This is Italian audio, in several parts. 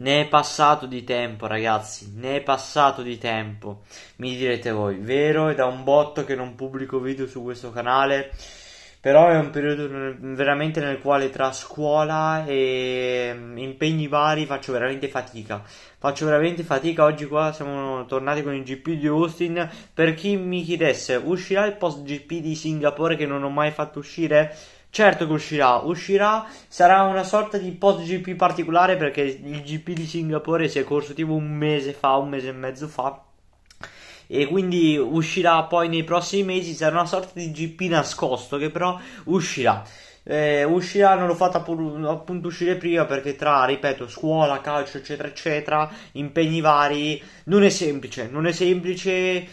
Ne è passato di tempo, ragazzi, ne è passato di tempo. Mi direte voi, vero? È da un botto che non pubblico video su questo canale. Però è un periodo veramente nel quale tra scuola e mm, impegni vari faccio veramente fatica. Faccio veramente fatica. Oggi qua siamo tornati con il GP di Austin. Per chi mi chiedesse, uscirà il post GP di Singapore che non ho mai fatto uscire? Certo che uscirà, uscirà, sarà una sorta di post GP particolare perché il GP di Singapore si è corso tipo un mese fa, un mese e mezzo fa e quindi uscirà poi nei prossimi mesi, sarà una sorta di GP nascosto che però uscirà. Eh, uscirà, non l'ho fatta appunto uscire prima perché tra, ripeto, scuola, calcio, eccetera, eccetera, impegni vari, non è semplice, non è semplice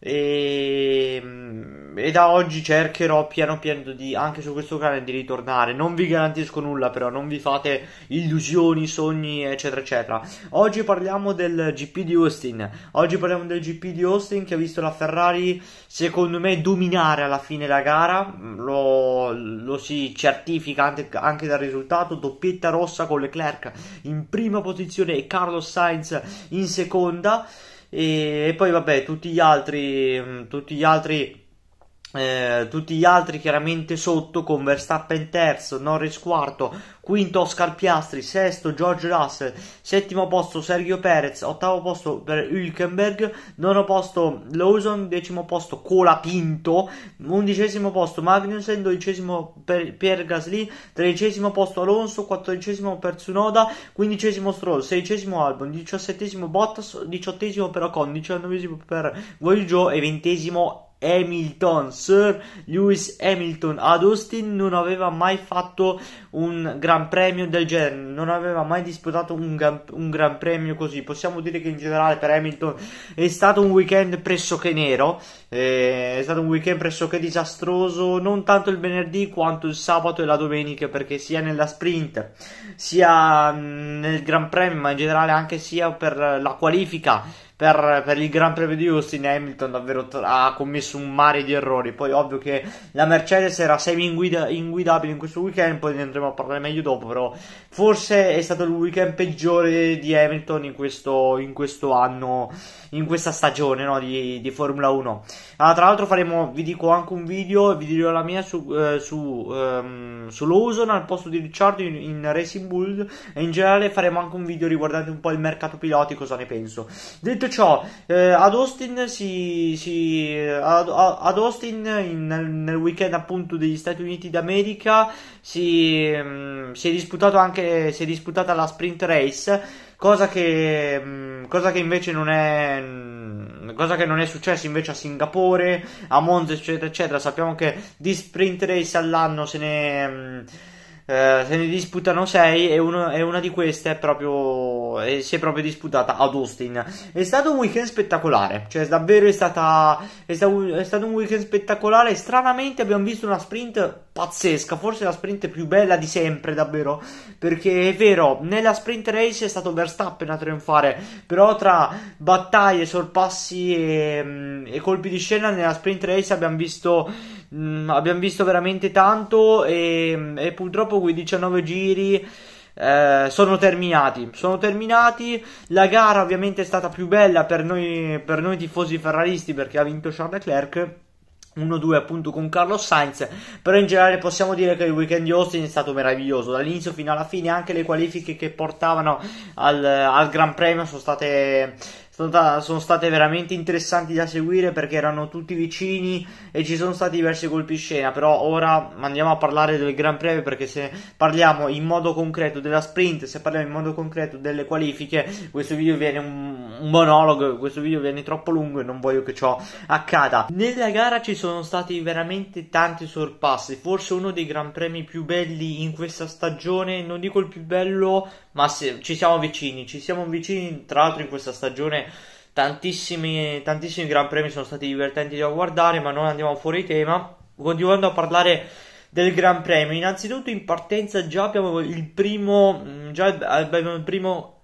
e, ehm, e, da oggi cercherò piano piano di, anche su questo canale di ritornare. Non vi garantisco nulla, però non vi fate illusioni, sogni, eccetera, eccetera. Oggi parliamo del GP di Austin. Oggi parliamo del GP di Austin che ha visto la Ferrari, secondo me, dominare alla fine la gara. Lo, lo si certifica anche, anche, dal risultato. Doppietta rossa con Leclerc in prima posizione e Carlos Sainz in seconda. E, poi vabbè, tutti gli altri, mm, tutti gli altri eh, tutti gli altri chiaramente sotto con Verstappen terzo, Norris quarto, quinto Oscar Piastri, sesto George Russell, settimo posto Sergio Perez, ottavo posto per Hülkenberg, nono posto Lawson, decimo posto Colapinto, undicesimo posto Magnussen, dodicesimo per Pierre Gasly, tredicesimo posto Alonso, quattordicesimo per Tsunoda, quindicesimo Stroll, sedicesimo Albon, diciassettesimo Bottas, diciottesimo per Ocon, diciannovesimo per Guayu e ventesimo Hamilton, Sir Lewis Hamilton ad Austin non aveva mai fatto un gran premio del genere, non aveva mai disputato un gran, un gran premio così. Possiamo dire che in generale per Hamilton è stato un weekend pressoché nero, eh, è stato un weekend pressoché disastroso, non tanto il venerdì quanto il sabato e la domenica, perché sia nella sprint sia mm, nel gran premio, ma in generale anche sia per la qualifica per, per, il Gran Premio di Austin Hamilton davvero ha commesso un mare di errori. Poi ovvio che la Mercedes era semi-inguidabile in questo weekend, poi ne andremo a parlare meglio dopo, però forse è stato il weekend peggiore di Hamilton in questo, in questo anno in questa stagione no, di, di, Formula 1. Allora, ah, tra l'altro faremo, vi dico anche un video, vi dirò la mia su, eh, su, ehm, su Lawson al posto di Ricciardo in, in, Racing Bull e in generale faremo anche un video riguardante un po' il mercato piloti, cosa ne penso. Detto ciò, eh, ad Austin si, si ad, ad Austin in, nel, nel, weekend appunto degli Stati Uniti d'America si, ehm, si è disputato anche si è disputata la sprint race Cosa che, mm, cosa che invece non è. Mm, cosa che non è successo invece a Singapore, a Monza, eccetera, eccetera. Sappiamo che di sprint race all'anno se ne. Mh, mm, eh, se ne disputano 6 e, e, una di queste è proprio è, eh, si è proprio disputata ad Austin. È stato un weekend spettacolare, cioè davvero è, stata, è, stato, è stato un weekend spettacolare. Stranamente abbiamo visto una sprint pazzesca, forse la sprint più bella di sempre davvero, perché è vero, nella sprint race è stato Verstappen a trionfare, però tra battaglie, sorpassi e, mm, e colpi di scena nella sprint race abbiamo visto mh, mm, abbiamo visto veramente tanto e, e purtroppo quei 19 giri eh, sono terminati. Sono terminati. La gara ovviamente è stata più bella per noi, per noi tifosi ferraristi perché ha vinto Charles Leclerc. 1-2 appunto con Carlos Sainz, però in generale possiamo dire che il weekend di Austin è stato meraviglioso, dall'inizio fino alla fine anche le qualifiche che portavano al, al Gran Premio sono state sono, state veramente interessanti da seguire perché erano tutti vicini e ci sono stati diversi colpi scena. Però ora andiamo a parlare del Gran Premio perché se parliamo in modo concreto della sprint, se parliamo in modo concreto delle qualifiche, questo video viene un, un monologo, questo video viene troppo lungo e non voglio che ciò accada. Nella gara ci sono stati veramente tanti sorpassi, forse uno dei Gran Premi più belli in questa stagione, non dico il più bello ma se, ci siamo vicini, ci siamo vicini, tra l'altro in questa stagione tantissimi, tantissimi Gran Premi sono stati divertenti da guardare, ma non andiamo fuori tema, continuando a parlare del Gran Premio. Innanzitutto in partenza già abbiamo il primo, mm, già abbiamo il primo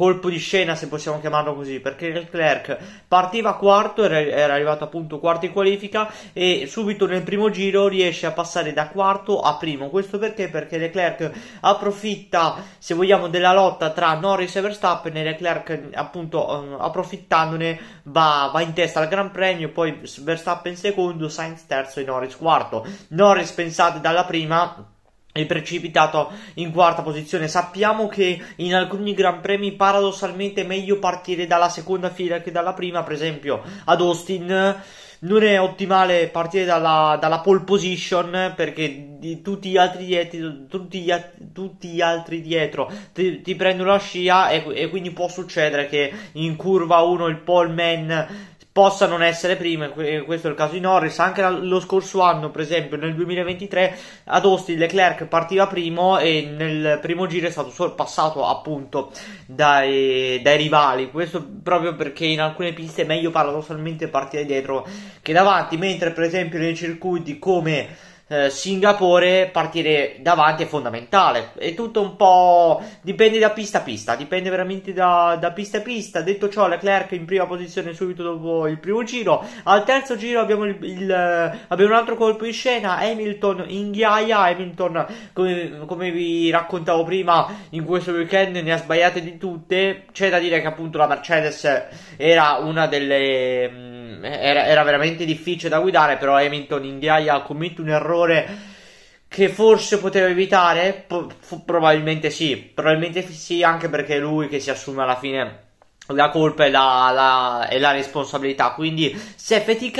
colpo di scena, se possiamo chiamarlo così, perché Leclerc partiva quarto, era, era arrivato appunto quarto in qualifica e subito nel primo giro riesce a passare da quarto a primo. Questo perché? Perché Leclerc approfitta, se vogliamo, della lotta tra Norris e Verstappen e Leclerc appunto eh, approfittandone va, va in testa al Gran Premio, poi Verstappen secondo, Sainz terzo e Norris quarto. Norris pensate dalla prima è precipitato in quarta posizione. Sappiamo che in alcuni Gran Premi paradossalmente è meglio partire dalla seconda fila che dalla prima, per esempio ad Austin. Non è ottimale partire dalla, dalla pole position perché tutti gli altri dietro, tutti gli, tutti gli altri dietro ti, ti, prendono la scia e, e, quindi può succedere che in curva 1 il pole man possa non essere prima, questo è il caso di Norris, anche lo scorso anno per esempio nel 2023 ad Austin Leclerc partiva primo e nel primo giro è stato sorpassato appunto dai, dai rivali, questo proprio perché in alcune piste è meglio paradossalmente partire dietro che davanti, mentre per esempio nei circuiti come eh, Singapore partire davanti è fondamentale. È tutto un po'. dipende da pista a pista, dipende veramente da, da pista a pista. Detto ciò, Leclerc in prima posizione subito dopo il primo giro. Al terzo giro abbiamo, il, il, eh, abbiamo un altro colpo in scena. Hamilton in ghiaia. Hamilton, come, come vi raccontavo prima, in questo weekend ne ha sbagliate di tutte. C'è da dire che appunto la Mercedes era una delle mm, era, era veramente difficile da guidare, però Hamilton in ghiaia ha commesso un errore che forse poteva evitare? P- probabilmente sì, probabilmente sì anche perché lui che si assume alla fine la colpa e la, la, e la, responsabilità. Quindi, se Fetty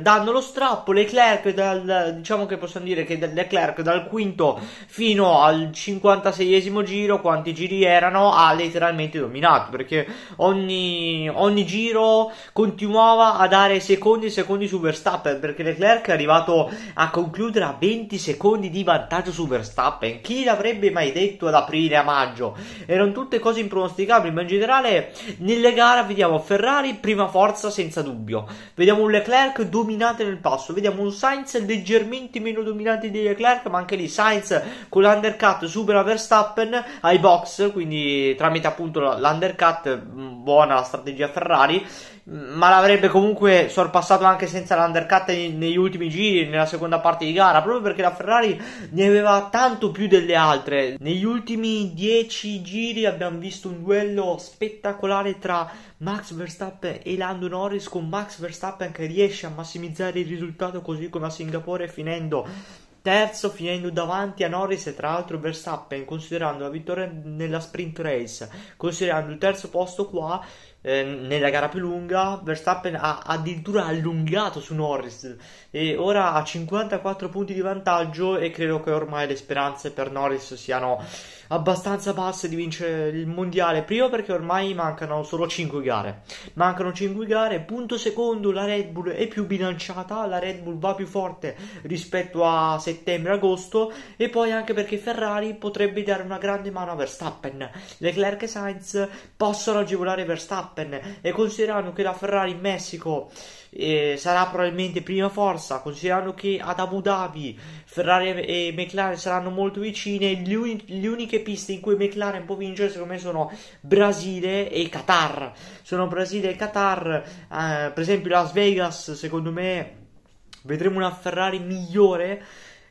danno lo strappo, Leclerc, dal, diciamo che possiamo dire che Leclerc dal quinto fino al 56esimo giro, quanti giri erano, ha letteralmente dominato perché ogni, ogni giro continuava a dare secondi e secondi su Verstappen. Perché Leclerc è arrivato a concludere a 20 secondi di vantaggio su Verstappen. Chi l'avrebbe mai detto ad aprile, a maggio? Erano tutte cose impronosticabili, ma in generale. Nel nelle gare vediamo Ferrari prima forza senza dubbio, vediamo un Leclerc dominante nel passo, vediamo un Sainz leggermente meno dominante di Leclerc, ma anche lì Sainz con l'undercut supera Verstappen ai box, quindi tramite appunto l'undercut mm, buona la strategia Ferrari mm, ma l'avrebbe comunque sorpassato anche senza l'undercut negli ultimi giri, nella seconda parte di gara, proprio perché la Ferrari ne aveva tanto più delle altre. Negli ultimi 10 giri abbiamo visto un duello spettacolare tra tra Max Verstappen e Lando Norris con Max Verstappen che riesce a massimizzare il risultato così come a Singapore finendo terzo finendo davanti a Norris e tra l'altro Verstappen considerando la vittoria nella sprint race considerando il terzo posto qua ehm, nella gara più lunga Verstappen ha addirittura allungato su Norris e ora ha 54 punti di vantaggio e credo che ormai le speranze per Norris siano abbastanza basse di vincere il mondiale. Primo perché ormai mancano solo 5 gare. Mancano 5 gare. Punto secondo, la Red Bull è più bilanciata. La Red Bull va più forte rispetto a settembre-agosto. E poi anche perché Ferrari potrebbe dare una grande mano a Verstappen. Leclerc e Sainz possono agevolare Verstappen. E considerando che la Ferrari in Messico eh, sarà probabilmente prima forza, considerando che ad Abu Dhabi Ferrari e McLaren saranno molto vicine, le uniche piste in cui McLaren può vincere secondo me sono Brasile e Qatar, sono Brasile e Qatar, eh, per esempio Las Vegas secondo me vedremo una Ferrari migliore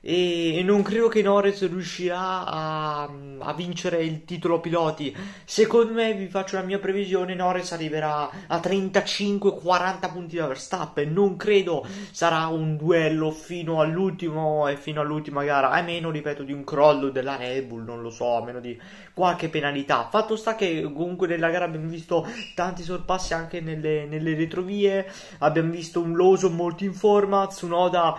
e non credo che Norris riuscirà a, a, vincere il titolo piloti. Secondo me, vi faccio la mia previsione, Norris arriverà a 35-40 punti da Verstappen, non credo sarà un duello fino all'ultimo e fino all'ultima gara, a meno, ripeto, di un crollo della Red Bull, non lo so, a meno di qualche penalità. Fatto sta che comunque nella gara abbiamo visto tanti sorpassi anche nelle, nelle retrovie, abbiamo visto un Lawson molto in forma, Tsunoda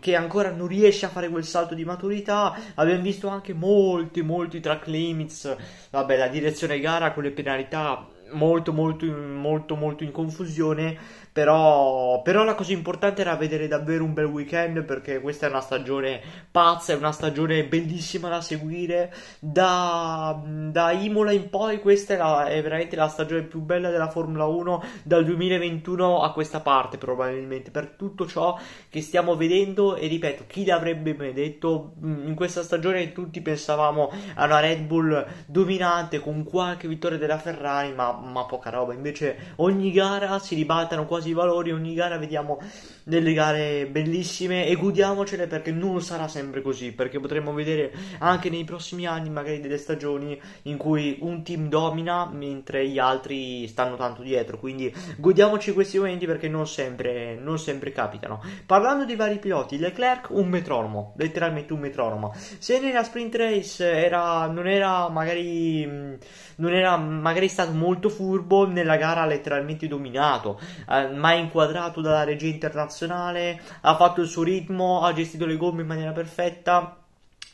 che ancora non riesce riesce a fare quel salto di maturità. Abbiamo visto anche molti, molti track limits. Vabbè, la direzione gara con le penalità molto, molto, molto, molto in confusione però, però la cosa importante era vedere davvero un bel weekend perché questa è una stagione pazza, è una stagione bellissima da seguire. Da, da Imola in poi questa è, la, è veramente la stagione più bella della Formula 1 dal 2021 a questa parte probabilmente per tutto ciò che stiamo vedendo e ripeto chi l'avrebbe mai detto mm, in questa stagione tutti pensavamo a una Red Bull dominante con qualche vittoria della Ferrari ma, ma poca roba invece ogni gara si ribaltano quasi quasi i valori, ogni gara vediamo delle gare bellissime e godiamocene perché non sarà sempre così, perché potremo vedere anche nei prossimi anni magari delle stagioni in cui un team domina mentre gli altri stanno tanto dietro, quindi godiamoci questi momenti perché non sempre, non sempre capitano. Parlando di vari piloti, Leclerc un metronomo, letteralmente un metronomo. Se nella sprint race era, non era magari mm, non era magari stato molto furbo nella gara letteralmente dominato eh, mai inquadrato dalla regia internazionale, ha fatto il suo ritmo, ha gestito le gomme in maniera perfetta.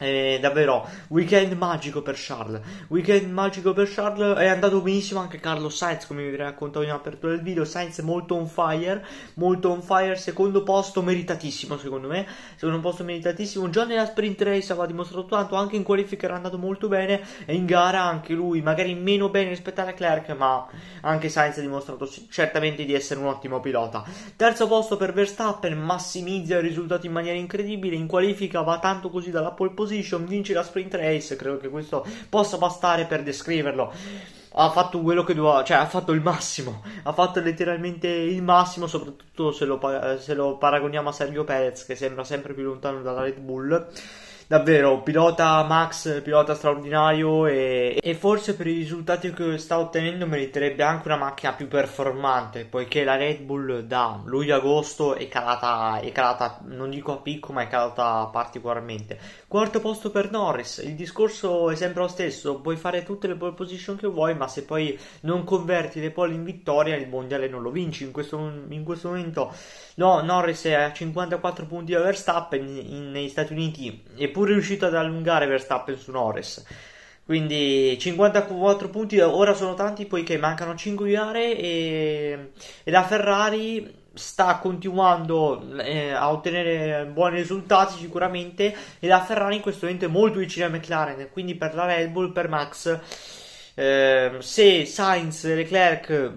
Eh, davvero, weekend magico per Charles. Weekend magico per Charles. È andato benissimo anche Carlo Sainz, come vi raccontavo in apertura del video. Sainz è molto on fire, molto on fire. Secondo posto meritatissimo, secondo me. Secondo posto meritatissimo. Già nella sprint race aveva dimostrato tanto. Anche in qualifica era andato molto bene. E in gara anche lui, magari meno bene rispetto alla Clerk. Ma anche Sainz ha dimostrato certamente di essere un ottimo pilota. Terzo posto per Verstappen, massimizza il risultato in maniera incredibile. In qualifica va tanto così dalla pole position position, vince la sprint race. Credo che questo possa bastare per descriverlo. Ha fatto quello che doveva, cioè ha fatto il massimo. Ha fatto letteralmente il massimo, soprattutto se lo, se lo paragoniamo a Sergio Perez, che sembra sempre più lontano dalla Red Bull davvero pilota Max, pilota straordinario e, e, forse per i risultati che sta ottenendo meriterebbe anche una macchina più performante poiché la Red Bull da luglio-agosto è calata, è calata non dico a picco ma è calata particolarmente. Quarto posto per Norris, il discorso è sempre lo stesso, puoi fare tutte le pole position che vuoi ma se poi non converti le pole in vittoria il mondiale non lo vinci in questo, in questo momento no, Norris è a 54 punti da Verstappen negli Stati Uniti e pur riuscito ad allungare Verstappen su Norris. Quindi 54 punti ora sono tanti poiché mancano 5 gare e, e la Ferrari sta continuando eh, a ottenere buoni risultati sicuramente e la Ferrari in questo momento è molto vicina a McLaren, quindi per la Red Bull, per Max, eh, se Sainz e Leclerc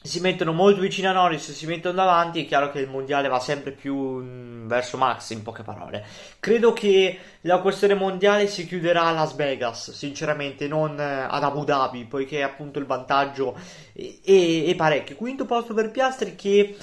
si mettono molto vicino a Norris, si mettono davanti, è chiaro che il mondiale va sempre più mm, verso Max, in poche parole. Credo che la questione mondiale si chiuderà a Las Vegas, sinceramente, non eh, ad Abu Dhabi, poiché appunto il vantaggio è, è, è parecchio. Quinto posto per Piastri che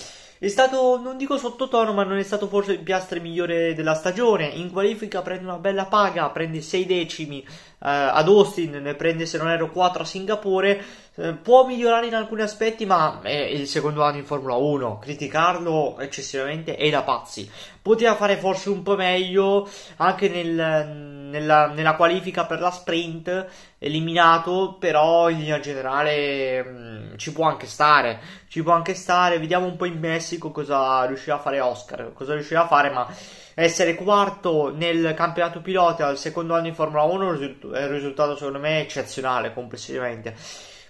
è stato, non dico sottotono, ma non è stato forse il piastre migliore della stagione. In qualifica prende una bella paga, prende 6 decimi eh, ad Austin, ne prende se non ero 4 a Singapore. Eh, può migliorare in alcuni aspetti, ma è eh, il secondo anno in Formula 1. Criticarlo eccessivamente è da pazzi. Poteva fare forse un po' meglio anche nel nella, nella qualifica per la sprint eliminato, però in linea generale mh, mm, ci può anche stare, ci può anche stare, vediamo un po' in Messico cosa riuscirà a fare Oscar, cosa riuscirà a fare, ma essere quarto nel campionato pilota al secondo anno in Formula 1 è un risultato secondo me eccezionale complessivamente.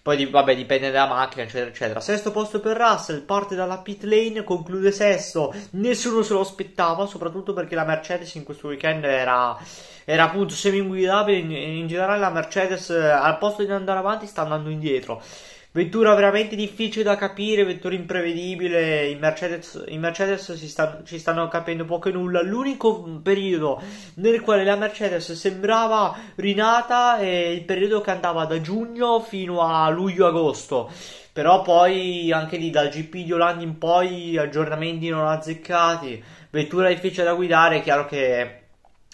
Poi, vabbè, dipende dalla macchina, eccetera, eccetera. Sesto posto per Russell, parte dalla pit lane, conclude sesto. Nessuno se lo aspettava, soprattutto perché la Mercedes in questo weekend era, era appunto semi inguidabile In, in generale, la Mercedes eh, al posto di andare avanti sta andando indietro. Vettura veramente difficile da capire, vettura imprevedibile, i Mercedes, i Mercedes si stanno, ci stanno capendo poco e nulla. L'unico periodo nel quale la Mercedes sembrava rinata è il periodo che andava da giugno fino a luglio-agosto. Però poi anche lì dal GP di Olanda in poi aggiornamenti non azzeccati, vettura difficile da guidare, è chiaro che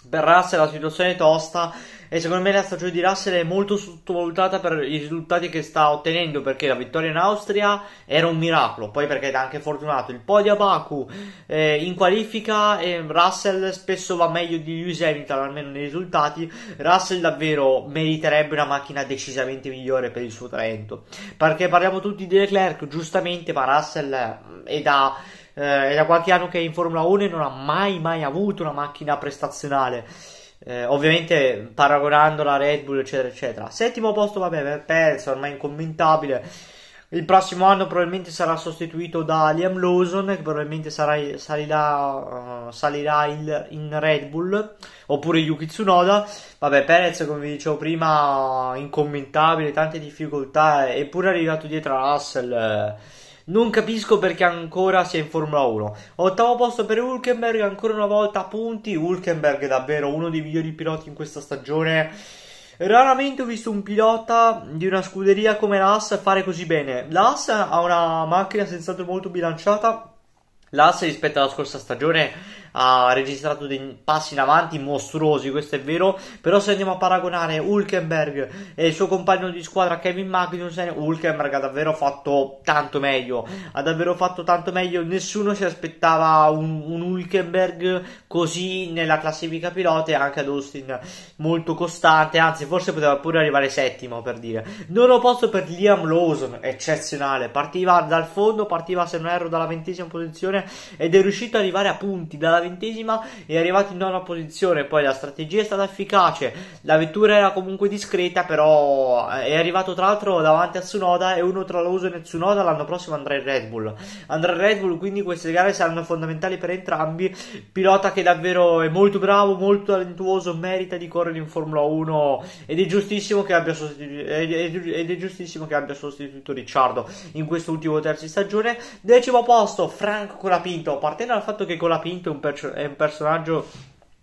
per Russell la situazione è tosta e secondo me la stagione di Russell è molto sottovalutata per i risultati che sta ottenendo. Perché la vittoria in Austria era un miracolo. Poi perché è anche fortunato. Il podio a Baku eh, in qualifica. eh, Russell spesso va meglio di Lewis Hamilton, almeno nei risultati. Russell davvero meriterebbe una macchina decisamente migliore per il suo talento. Perché parliamo tutti di Leclerc, giustamente, ma Russell è da. Eh, è da qualche anno che è in Formula 1 e non ha mai mai avuto una macchina prestazionale eh, ovviamente paragonandola a Red Bull, eccetera, eccetera. Settimo posto, vabbè, per Perez, ormai incommentabile. Il prossimo anno probabilmente sarà sostituito da Liam Lawson, che probabilmente sarà, salirà, uh, salirà il, in Red Bull, oppure Yuki Tsunoda. Vabbè, Perez, come vi dicevo prima, incommentabile, tante difficoltà, eppure è arrivato dietro a Russell. Eh, non capisco perché ancora sia in Formula 1. Ottavo posto per Hulkenberg, ancora una volta punti. Hulkenberg è davvero uno dei migliori piloti in questa stagione. Raramente ho visto un pilota di una scuderia come l'As fare così bene. L'As ha una macchina senz'altro molto bilanciata. L'As rispetto alla scorsa stagione ha registrato dei passi in avanti mostruosi, questo è vero, però se andiamo a paragonare Hulkenberg e il suo compagno di squadra Kevin Magnussen, Hulkenberg ha davvero fatto tanto meglio, ha davvero fatto tanto meglio, nessuno si aspettava un, un Hulkenberg così nella classifica pilota e anche ad Austin molto costante, anzi forse poteva pure arrivare settimo per dire. Non lo posso per Liam Lawson, eccezionale, partiva dal fondo, partiva se non erro dalla ventesima posizione ed è riuscito ad arrivare a punti dalla ventesima è arrivato in nona posizione. Poi la strategia è stata efficace, la vettura era comunque discreta, però eh, è arrivato tra l'altro davanti a Tsunoda e uno tra Lawson e Tsunoda. L'anno prossimo andrà in Red Bull. Andrà in Red Bull, quindi queste gare saranno fondamentali per entrambi. Pilota che davvero è molto bravo, molto talentuoso, merita di correre in Formula 1 ed è giustissimo che abbia sostituito, ed è giustissimo che abbia sostituito Ricciardo in quest'ultimo terzo di stagione. Decimo posto, Franco Colapinto, partendo dal fatto che Colapinto è un personaggio è un personaggio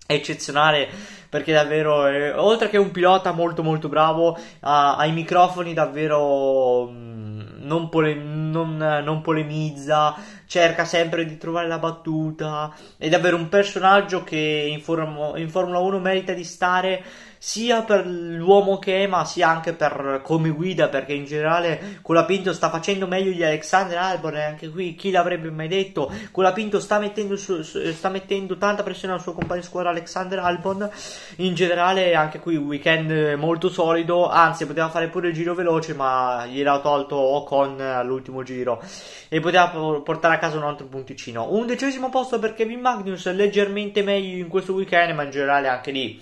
eccezionale perché davvero eh, oltre che un pilota molto molto bravo ha, i microfoni davvero mm, non, pole- non, non, polemizza cerca sempre di trovare la battuta è davvero un personaggio che in, form- in Formula 1 merita di stare sia per l'uomo che è, ma sia anche per come guida, perché in generale Colapinto sta facendo meglio di Alexander Albon e anche qui chi l'avrebbe mai detto, Colapinto sta mettendo, su, sta mettendo tanta pressione al suo compagno di squadra Alexander Albon, in generale anche qui weekend molto solido, anzi poteva fare pure il giro veloce, ma gliel'ha tolto Ocon all'ultimo giro e poteva portare a casa un altro punticino. Undicesimo posto per Kevin Magnus, leggermente meglio in questo weekend, ma in generale anche lì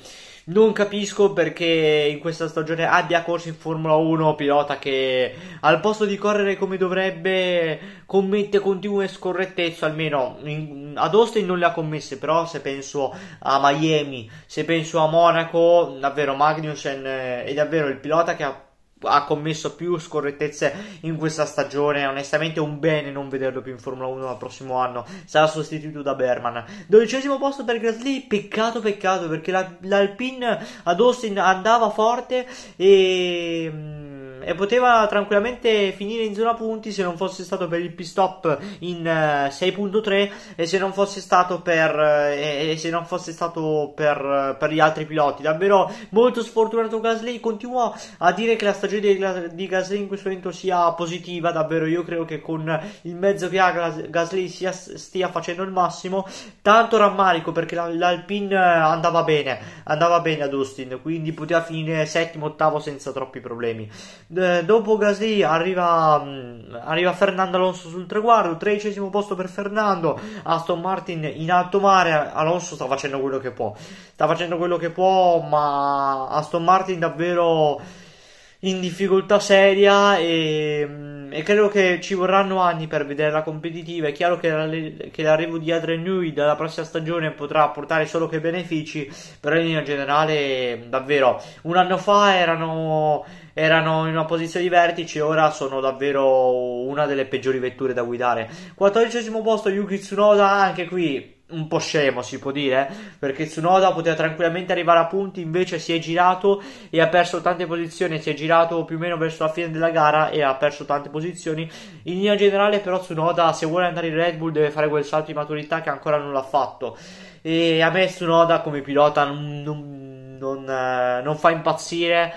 non capisco perché in questa stagione abbia corso in Formula 1 pilota che al posto di correre come dovrebbe commette continue scorrettezze, almeno in, ad Austin non le ha commesse, però se penso a Miami, se penso a Monaco, davvero Magnussen eh, è davvero il pilota che ha ha commesso più scorrettezze in questa stagione. Onestamente, è un bene non vederlo più in Formula 1 al prossimo anno. Sarà sostituito da Berman. Dodicesimo posto per Grasly. Peccato, peccato perché la, l'Alpine ad Austin andava forte e mm, e poteva tranquillamente finire in zona punti se non fosse stato per il pit stop in uh, eh, 6.3 e se non fosse stato per uh, e se non fosse stato per, uh, per, gli altri piloti davvero molto sfortunato Gasly continuo a dire che la stagione di, di, Gasly in questo momento sia positiva davvero io credo che con il mezzo che ha Gasly sia, stia facendo il massimo tanto rammarico perché la, l'Alpine andava bene andava bene ad Austin quindi poteva finire settimo ottavo senza troppi problemi eh, dopo Gasly arriva, mm, arriva, Fernando Alonso sul traguardo, tredicesimo posto per Fernando, Aston Martin in alto mare, Alonso sta facendo quello che può, sta facendo quello che può, ma Aston Martin davvero in difficoltà seria e... Mm, e credo che ci vorranno anni per vederla competitiva. È chiaro che, la, che l'arrivo di Adrian Nui dalla prossima stagione potrà portare solo che benefici, però in linea generale davvero un anno fa erano erano in una posizione di vertice, e ora sono davvero una delle peggiori vetture da guidare. 14 posto Yuki Tsunoda, anche qui un po' scemo si può dire perché Tsunoda poteva tranquillamente arrivare a punti invece si è girato e ha perso tante posizioni si è girato più o meno verso la fine della gara e ha perso tante posizioni in linea generale però Tsunoda se vuole andare in Red Bull deve fare quel salto di maturità che ancora non l'ha fatto e a me Tsunoda come pilota non, non, non eh, fa impazzire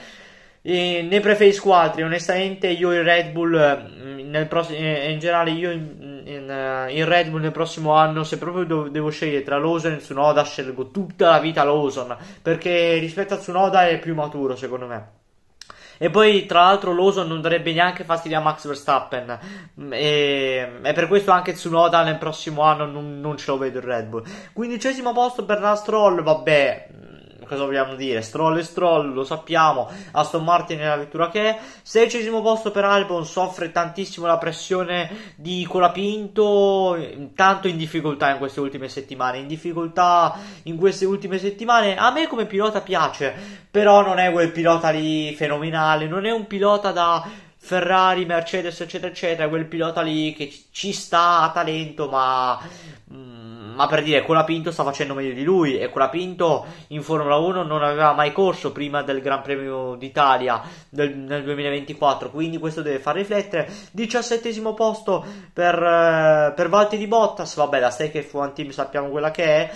e ne preferisco altri, onestamente io il Red Bull, eh, nel pross- eh, in generale io in, in, eh, in, Red Bull nel prossimo anno, se proprio do- devo scegliere tra Lawson e Tsunoda, scelgo tutta la vita Lawson, perché rispetto a Tsunoda è più maturo secondo me. E poi, tra l'altro, Lawson non darebbe neanche fastidio a Max Verstappen. E, e per questo anche Tsunoda nel prossimo anno non, non ce lo vedo in Red Bull. Quindicesimo posto per Nastroll, vabbè cosa vogliamo dire? Stroll e Stroll, lo sappiamo. Aston Martin è la vettura che è. Sedicesimo posto per Albon, soffre tantissimo la pressione di Colapinto, tanto in difficoltà in queste ultime settimane. In difficoltà in queste ultime settimane. A me come pilota piace, però non è quel pilota lì fenomenale, non è un pilota da Ferrari, Mercedes, eccetera, eccetera. Quel pilota lì che ci sta a talento, ma mm, ma per dire, Pinto sta facendo meglio di lui e Pinto in Formula 1 non aveva mai corso prima del Gran Premio d'Italia del, nel 2024, quindi questo deve far riflettere. 17 posto per, eh, per Valtteri Bottas, vabbè la stake fu un Team sappiamo quella che è.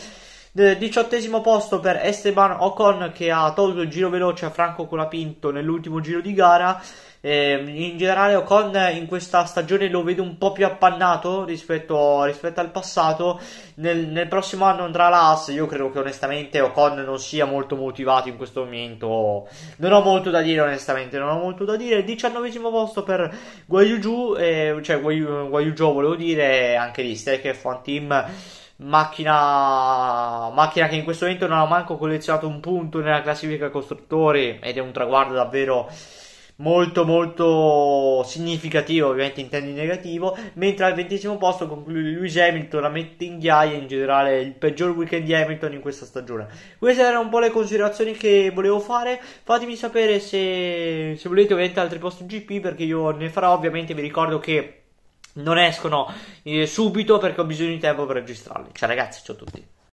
Diciottesimo posto per Esteban Ocon che ha tolto il giro veloce a Franco Colapinto nell'ultimo giro di gara. Eh, in generale Ocon in questa stagione lo vedo un po' più appannato rispetto, rispetto al passato. Nel, nel, prossimo anno andrà l'AS. Io credo che onestamente Ocon non sia molto motivato in questo momento. Non ho molto da dire onestamente, non ho molto da dire. 19 posto per Guayuju, eh, cioè Guayujo Guayu volevo dire, anche lì Stack F1 Team. Macchina, macchina, che in questo momento non ha manco collezionato un punto nella classifica costruttori ed è un traguardo davvero molto molto significativo, ovviamente in termini negativo, mentre al ventesimo posto conclude Lewis Hamilton, la mettinghiaia in generale il peggior weekend di Hamilton in questa stagione. Queste erano un po' le considerazioni che volevo fare, fatemi sapere se, se volete ovviamente altri post GP perché io ne farò ovviamente, vi ricordo che non escono eh, subito perché ho bisogno di tempo per registrarli. Ciao ragazzi, ciao a tutti.